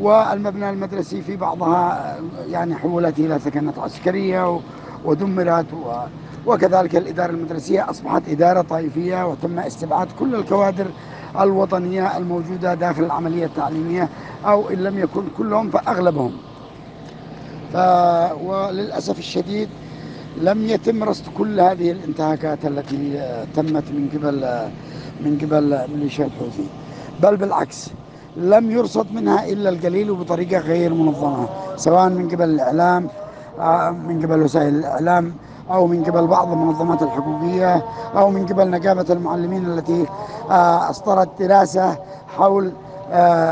والمبنى المدرسي في بعضها آه، يعني حولت إلى ثكنات عسكرية ودمرت و وكذلك الإدارة المدرسية أصبحت إدارة طائفية وتم استبعاد كل الكوادر الوطنية الموجودة داخل العملية التعليمية أو إن لم يكن كلهم فأغلبهم ف... وللأسف الشديد لم يتم رصد كل هذه الانتهاكات التي تمت من قبل من قبل ميليشيا الحوثي بل بالعكس لم يرصد منها الا القليل وبطريقه غير منظمه سواء من قبل الاعلام آه، من قبل وسائل الاعلام أو من قبل بعض المنظمات الحقوقية أو من قبل نقابة المعلمين التي آه، أصدرت دراسة حول آه،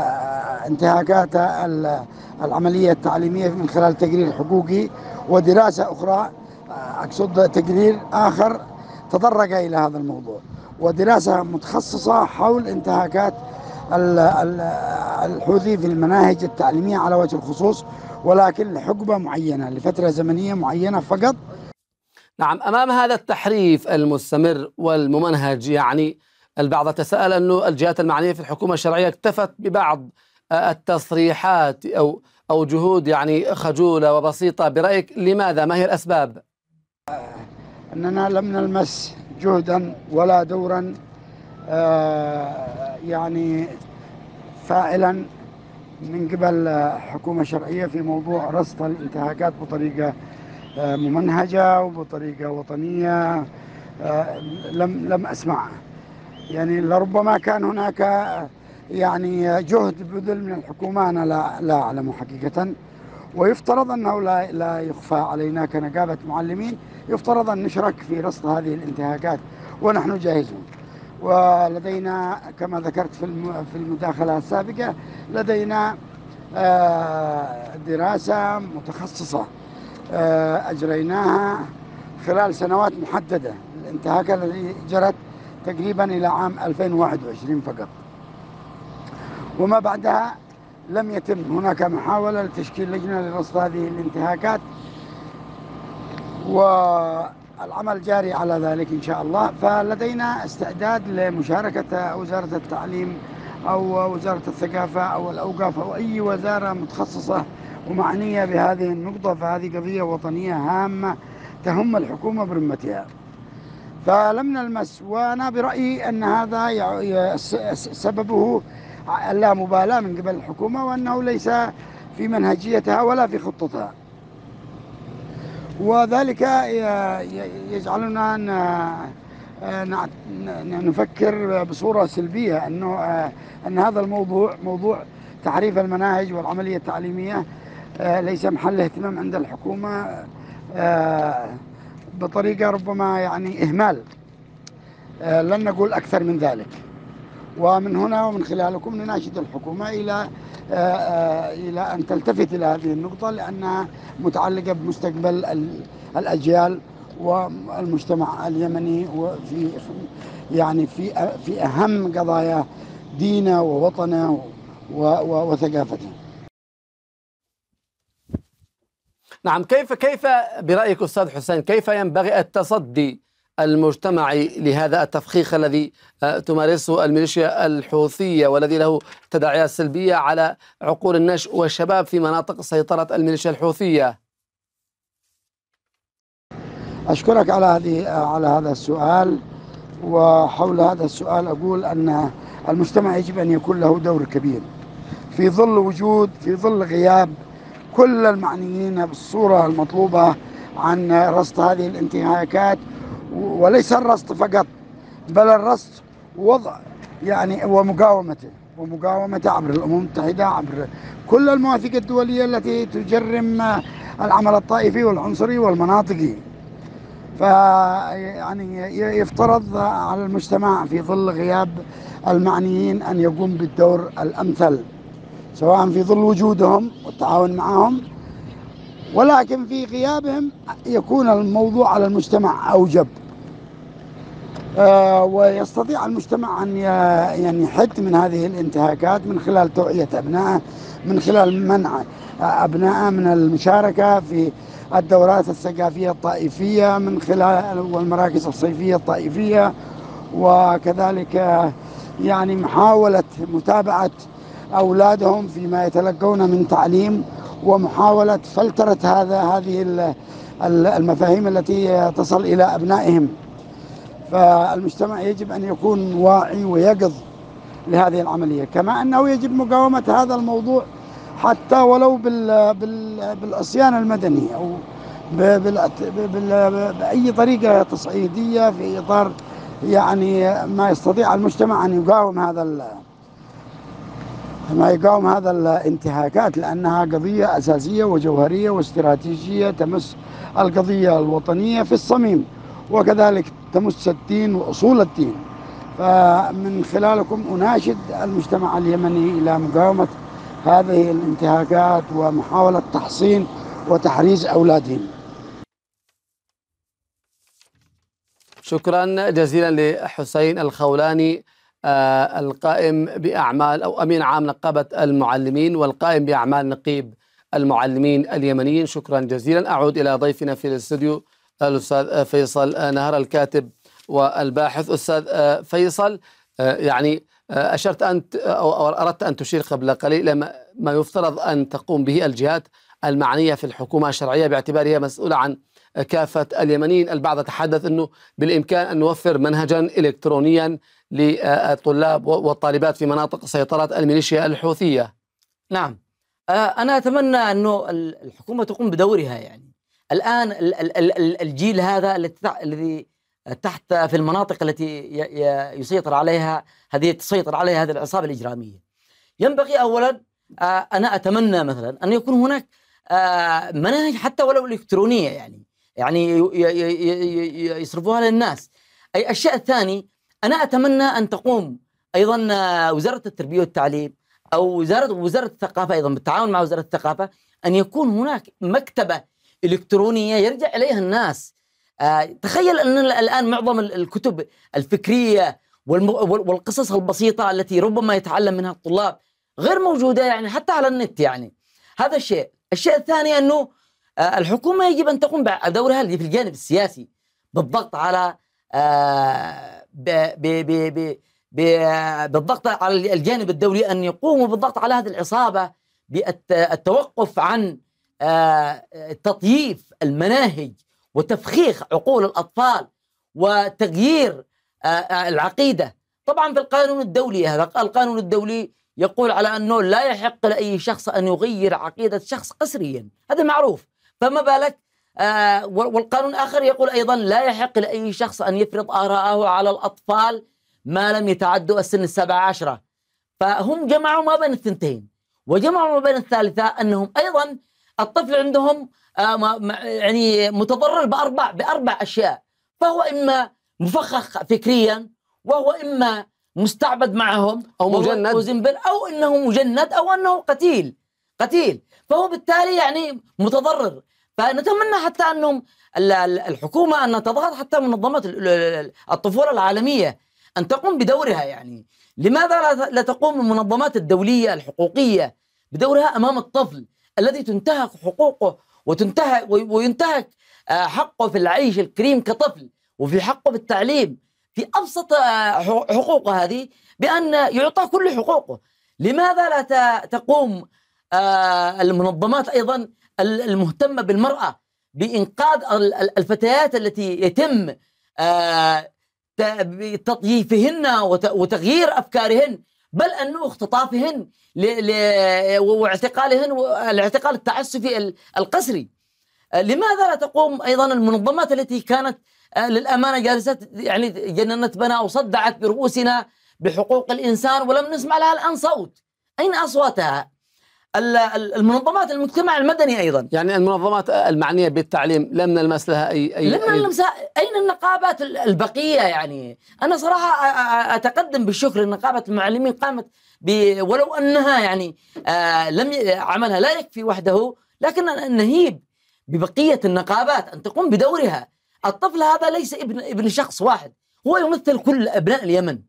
انتهاكات العملية التعليمية من خلال تقرير حقوقي ودراسة أخرى آه، أقصد تقرير آخر تطرق إلى هذا الموضوع ودراسة متخصصة حول انتهاكات الحوثي في المناهج التعليمية على وجه الخصوص ولكن لحقبة معينة لفترة زمنية معينة فقط نعم أمام هذا التحريف المستمر والممنهج يعني البعض تساءل أنه الجهات المعنية في الحكومة الشرعية اكتفت ببعض آه، التصريحات أو أو جهود يعني خجولة وبسيطة برأيك لماذا ما هي الأسباب؟ أننا لم نلمس جهدا ولا دورا آه، يعني فاعلا من قبل حكومة شرعية في موضوع رصد الانتهاكات بطريقة آه، ممنهجة وبطريقة وطنية آه، لم لم أسمعها يعني لربما كان هناك آه، يعني جهد بذل من الحكومة أنا لا, لا أعلم حقيقة ويفترض أنه لا, لا يخفى علينا كنقابة معلمين يفترض أن نشرك في رصد هذه الانتهاكات ونحن جاهزون ولدينا كما ذكرت في في المداخلة السابقة لدينا دراسة متخصصة آه، أجريناها خلال سنوات محددة الانتهاك الذي جرت تقريبا إلى عام 2021 فقط وما بعدها لم يتم هناك محاولة لتشكيل لجنة لرصد هذه الانتهاكات والعمل جاري على ذلك إن شاء الله فلدينا استعداد لمشاركة وزارة التعليم أو وزارة الثقافة أو الأوقاف أو أي وزارة متخصصة ومعنية بهذه النقطة فهذه قضية وطنية هامة تهم الحكومة برمتها فلم نلمس وأنا برأيي أن هذا سببه اللامبالاة من قبل الحكومة وأنه ليس في منهجيتها ولا في خطتها وذلك يجعلنا نفكر بصورة سلبية أنه أن هذا الموضوع موضوع تعريف المناهج والعملية التعليمية آه، ليس محل اهتمام عند الحكومة آه، بطريقة ربما يعني إهمال آه، لن نقول أكثر من ذلك ومن هنا ومن خلالكم نناشد الحكومة إلى إلى أن تلتفت إلى هذه النقطة لأنها متعلقة بمستقبل الأجيال والمجتمع اليمني وفي يعني في في أهم قضايا دينه ووطنه وثقافته نعم كيف كيف برأيك أستاذ حسين كيف ينبغي التصدي المجتمعي لهذا التفخيخ الذي آه، تمارسه الميليشيا الحوثية والذي له تداعيات سلبية على عقول النشء والشباب في مناطق سيطرة الميليشيا الحوثية أشكرك على هذه آه، على هذا السؤال وحول هذا السؤال أقول أن المجتمع يجب أن يكون له دور كبير في ظل وجود في ظل غياب كل المعنيين بالصورة المطلوبة عن رصد هذه الانتهاكات وليس الرصد فقط بل الرصد وضع يعني ومقاومته ومقاومته عبر الأمم المتحدة عبر كل المواثيق الدولية التي تجرم العمل الطائفي والعنصري والمناطقي فيعني يفترض على المجتمع في ظل غياب المعنيين أن يقوم بالدور الأمثل سواء في ظل وجودهم والتعاون معهم ولكن في غيابهم يكون الموضوع على المجتمع أوجب آه، ويستطيع المجتمع أن يعني يحد من هذه الانتهاكات من خلال توعية أبنائه من خلال منع أبنائه من المشاركة في الدورات الثقافية الطائفية من خلال والمراكز الصيفية الطائفية وكذلك آه، يعني محاولة متابعة أولادهم فيما يتلقون من تعليم ومحاولة فلترة هذا هذه المفاهيم التي تصل إلى أبنائهم فالمجتمع يجب أن يكون واعي ويقظ لهذه العملية كما أنه يجب مقاومة هذا الموضوع حتى ولو بال بالعصيان المدني أو بأي طريقة تصعيدية في إطار يعني ما يستطيع المجتمع أن يقاوم هذا ما يقاوم هذا الانتهاكات لأنها قضية أساسية وجوهرية واستراتيجية تمس القضية الوطنية في الصميم وكذلك تمس الدين وأصول الدين فمن خلالكم أناشد المجتمع اليمني إلى مقاومة هذه الانتهاكات ومحاولة تحصين وتحريز أولادهم شكرا جزيلا لحسين الخولاني آه، القائم بأعمال أو أمين عام نقابة المعلمين والقائم بأعمال نقيب المعلمين اليمنيين شكرا جزيلا أعود إلى ضيفنا في الاستوديو الأستاذ فيصل آه، نهر الكاتب والباحث أستاذ آه، فيصل يعني أشرت أنت أو أردت أن تشير قبل قليل ما يفترض أن تقوم به الجهات المعنية في الحكومة الشرعية باعتبارها مسؤولة عن كافة اليمنيين البعض تحدث أنه بالإمكان أن نوفر منهجا إلكترونيا للطلاب والطالبات في مناطق سيطرات الميليشيا الحوثية نعم آه، أنا أتمنى أنه الحكومة تقوم بدورها يعني الآن الجيل هذا الذي تحت في المناطق التي يسيطر عليها هذه تسيطر عليها هذه العصابة الإجرامية ينبغي أولا آه، أنا أتمنى مثلا أن يكون هناك آه، مناهج حتى ولو إلكترونية يعني يعني يصرفوها للناس أي الشيء الثاني انا اتمنى ان تقوم ايضا آه، وزاره التربيه والتعليم او وزاره وزاره الثقافه ايضا بالتعاون مع وزاره الثقافه ان يكون هناك مكتبه الكترونيه يرجع اليها الناس آه، تخيل ان الان معظم الكتب الفكريه والقصص البسيطه التي ربما يتعلم منها الطلاب غير موجوده يعني حتى على النت يعني هذا الشيء الشيء الثاني انه آه، الحكومه يجب ان تقوم بدورها في الجانب السياسي بالضغط على آه، بالضغط على الجانب الدولي ان يقوموا بالضغط على هذه العصابه بالتوقف عن آه، تطييف المناهج وتفخيخ عقول الاطفال وتغيير آه، العقيده طبعا في القانون الدولي هذا القانون الدولي يقول على انه لا يحق لاي شخص ان يغير عقيده شخص قسريا هذا معروف فما بالك آه، والقانون الآخر يقول أيضا لا يحق لأي شخص أن يفرض آراءه على الأطفال ما لم يتعدوا السن السابعة عشرة فهم جمعوا ما بين الثنتين وجمعوا ما بين الثالثة أنهم أيضا الطفل عندهم آه، يعني متضرر بأربع بأربع أشياء فهو إما مفخخ فكريا وهو إما مستعبد معهم أو مجند وزنبل أو أنه مجند أو أنه قتيل قتيل فهو بالتالي يعني متضرر فنتمنى حتى أنهم الحكومة أن تضغط حتى منظمة الطفولة العالمية أن تقوم بدورها يعني لماذا لا تقوم المنظمات الدولية الحقوقية بدورها أمام الطفل الذي تنتهك حقوقه وتنتهك وينتهك آه، حقه في العيش الكريم كطفل وفي حقه في التعليم في أبسط آه، حقوقه هذه بأن يعطى كل حقوقه لماذا لا تقوم آه، المنظمات أيضا المهتمه بالمراه بانقاذ الفتيات التي يتم آه، تطييفهن وتغيير افكارهن بل انه اختطافهن واعتقالهن الاعتقال التعسفي القسري آه، لماذا لا تقوم ايضا المنظمات التي كانت آه، للامانه جالسه يعني جننت بنا وصدعت برؤوسنا بحقوق الانسان ولم نسمع لها الان صوت اين اصواتها المنظمات المجتمع المدني ايضا يعني المنظمات المعنيه بالتعليم لم نلمس لها اي اي لم نلمس اين النقابات البقيه يعني انا صراحه اتقدم بالشكر لنقابه المعلمين قامت ولو انها يعني آه، لم عملها لا يكفي وحده لكن نهيب ببقيه النقابات ان تقوم بدورها الطفل هذا ليس ابن ابن شخص واحد هو يمثل كل ابناء اليمن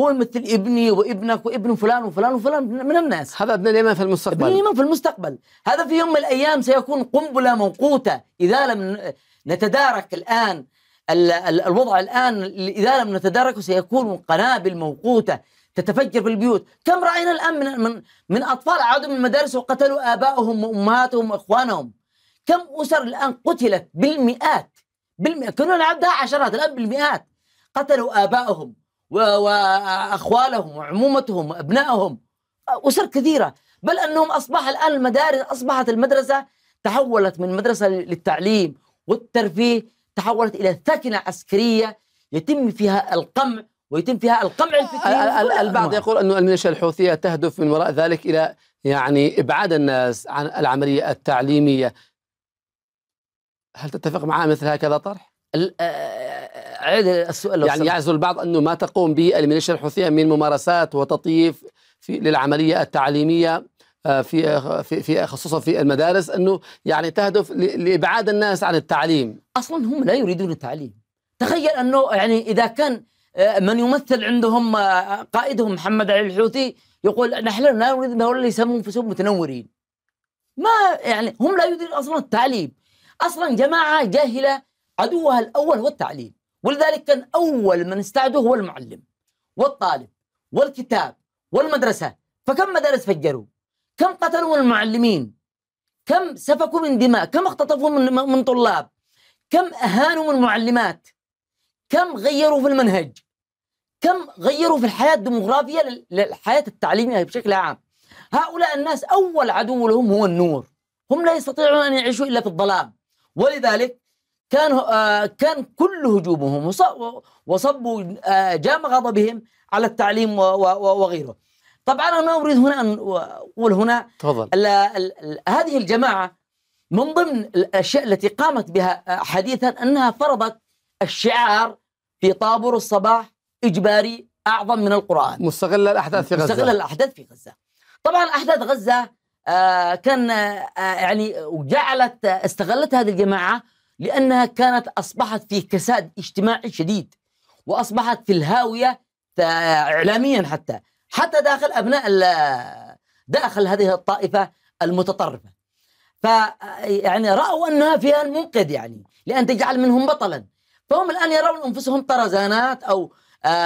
هو مثل ابني وابنك وابن فلان وفلان وفلان من الناس هذا ابن اليمن في المستقبل ابن اليمن في المستقبل هذا في يوم من الأيام سيكون قنبلة موقوتة إذا لم نتدارك الآن الوضع الآن إذا لم نتداركه سيكون قنابل موقوتة تتفجر في البيوت كم رأينا الآن من, من, من أطفال عادوا من المدارس وقتلوا آبائهم وأمهاتهم وإخوانهم كم أسر الآن قتلت بالمئات بالمئات كنا نعدها عشرات الآن بالمئات قتلوا آبائهم واخوالهم وعمومتهم وابنائهم اسر كثيره بل انهم اصبح الان المدارس اصبحت المدرسه تحولت من مدرسه للتعليم والترفيه تحولت الى ثكنه عسكريه يتم فيها القمع ويتم فيها القمع آه، الفكري البعض نعم. يقول أن الميليشيا الحوثية تهدف من وراء ذلك إلى يعني إبعاد الناس عن العملية التعليمية هل تتفق مع مثل هكذا طرح؟ عيد آه، آه، آه، السؤال يعني يعزو البعض انه ما تقوم به الميليشيا الحوثيه من ممارسات وتطييف في للعمليه التعليميه في في في خصوصا في المدارس انه يعني تهدف لابعاد الناس عن التعليم اصلا هم لا يريدون التعليم تخيل انه يعني اذا كان من يمثل عندهم قائدهم محمد علي الحوثي يقول نحن لا نريد ما اللي يسمون انفسهم متنورين ما يعني هم لا يريدون اصلا التعليم اصلا جماعه جاهله عدوها الأول هو التعليم ولذلك كان أول من استعدوا هو المعلم والطالب والكتاب والمدرسة فكم مدارس فجروا كم قتلوا من المعلمين كم سفكوا من دماء كم اختطفوا من, من طلاب كم أهانوا من معلمات كم غيروا في المنهج كم غيروا في الحياة الديمغرافية للحياة التعليمية بشكل عام هؤلاء الناس أول عدو لهم هو النور هم لا يستطيعون أن يعيشوا إلا في الظلام ولذلك كان آه، كان كل هجومهم وصبوا آه، جام غضبهم على التعليم وغيره طبعا انا اريد هنا ان اقول هنا تفضل هذه الجماعه من ضمن الاشياء التي قامت بها آه، حديثا انها فرضت الشعار في طابور الصباح اجباري اعظم من القران مستغله الاحداث في غزه مستغله الاحداث في غزه طبعا احداث غزه كان يعني وجعلت استغلت هذه الجماعه لأنها كانت أصبحت في كساد اجتماعي شديد وأصبحت في الهاوية إعلاميا حتى حتى داخل أبناء داخل هذه الطائفة المتطرفة ف يعني رأوا أنها فيها المنقذ يعني لأن تجعل منهم بطلا فهم الآن يرون أنفسهم طرزانات أو آه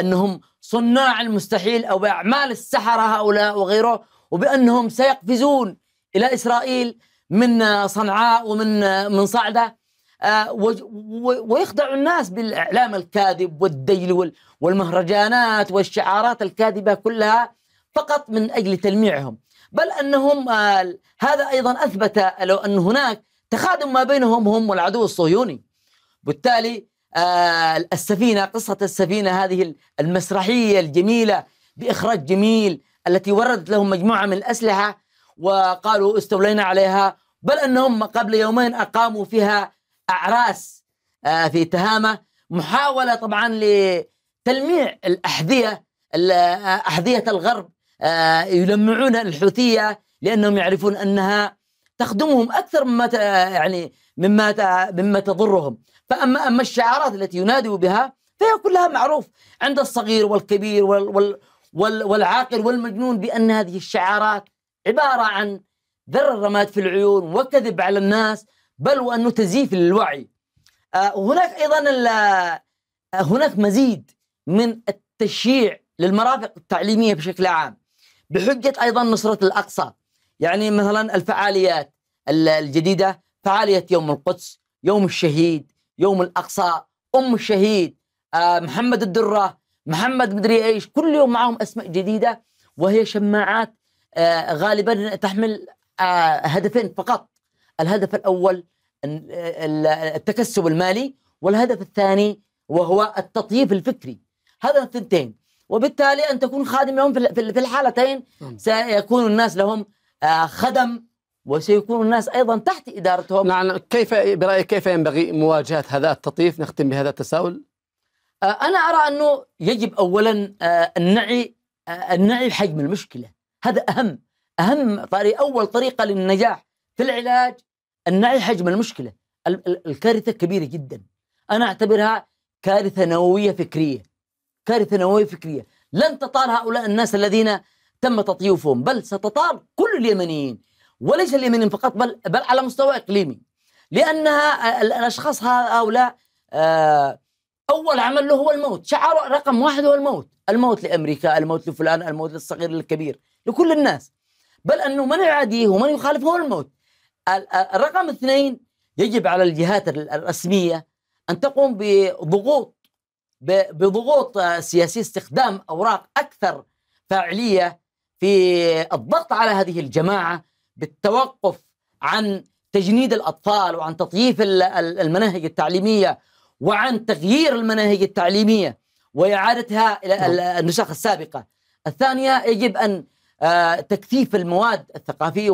أنهم صناع المستحيل أو بأعمال السحرة هؤلاء وغيره وبأنهم سيقفزون إلى إسرائيل من صنعاء ومن من صعده آه، ويخدع الناس بالاعلام الكاذب والديل والمهرجانات والشعارات الكاذبه كلها فقط من اجل تلميعهم بل انهم آه، هذا ايضا اثبت لو ان هناك تخادم ما بينهم هم والعدو الصهيوني بالتالي آه، السفينه قصه السفينه هذه المسرحيه الجميله باخراج جميل التي وردت لهم مجموعه من الاسلحه وقالوا استولينا عليها بل أنهم قبل يومين أقاموا فيها أعراس آه، في تهامة محاولة طبعا لتلميع الأحذية آه، أحذية الغرب آه، يلمعون الحوثية لأنهم يعرفون أنها تخدمهم أكثر مما يعني مما مما تضرهم فأما أما الشعارات التي ينادوا بها فهي كلها معروف عند الصغير والكبير وال وال والعاقل والمجنون بأن هذه الشعارات عبارة عن ذر الرماد في العيون وكذب على الناس بل وأنه تزييف للوعي وهناك آه، أيضا آه، هناك مزيد من التشييع للمرافق التعليمية بشكل عام بحجة أيضا نصرة الأقصى يعني مثلا الفعاليات الجديدة فعالية يوم القدس يوم الشهيد يوم الأقصى أم الشهيد آه، محمد الدرة محمد مدري إيش كل يوم معهم أسماء جديدة وهي شماعات آه، غالبا تحمل آه، هدفين فقط الهدف الاول آه، التكسب المالي والهدف الثاني وهو التطييف الفكري هذا الثنتين وبالتالي ان تكون خادم لهم في الحالتين نعم. سيكون الناس لهم خدم وسيكون الناس ايضا تحت ادارتهم نعم كيف برايك كيف ينبغي مواجهه هذا التطييف نختم بهذا التساؤل انا ارى انه يجب اولا النعي النعي حجم المشكله هذا أهم أهم طريق أول طريقة للنجاح في العلاج أن نعي حجم المشكلة الكارثة كبيرة جدا أنا أعتبرها كارثة نووية فكرية كارثة نووية فكرية لن تطال هؤلاء الناس الذين تم تطيوفهم بل ستطال كل اليمنيين وليس اليمنيين فقط بل, بل على مستوى إقليمي لأنها الأشخاص هؤلاء آه، أول عمل له هو الموت شعار رقم واحد هو الموت الموت لأمريكا الموت لفلان الموت للصغير للكبير لكل الناس بل أنه من يعاديه ومن يخالفه هو الموت رقم اثنين يجب على الجهات الرسمية أن تقوم بضغوط بضغوط آه، سياسي استخدام أوراق أكثر فاعلية في الضغط على هذه الجماعة بالتوقف عن تجنيد الأطفال وعن تطييف المناهج التعليمية وعن تغيير المناهج التعليمية وإعادتها إلى نعم. النسخ السابقة الثانية يجب أن آه، تكثيف المواد الثقافيه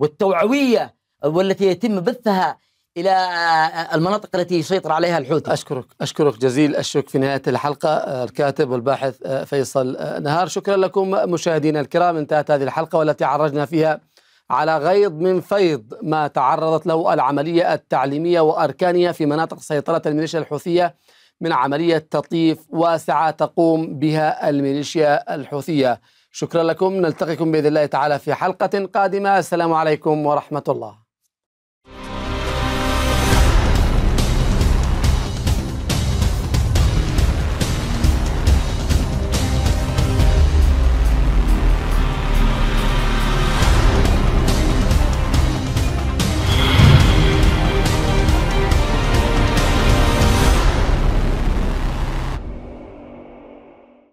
والتوعويه والتي يتم بثها الى آه، المناطق التي يسيطر عليها الحوثي. اشكرك اشكرك جزيل الشكر في نهايه الحلقه الكاتب والباحث آه، فيصل نهار شكرا لكم مشاهدينا الكرام انتهت هذه الحلقه والتي عرجنا فيها على غيض من فيض ما تعرضت له العمليه التعليميه وأركانية في مناطق سيطره الميليشيا الحوثيه من عمليه تطييف واسعه تقوم بها الميليشيا الحوثيه. شكرا لكم نلتقيكم باذن الله تعالى في حلقه قادمه السلام عليكم ورحمه الله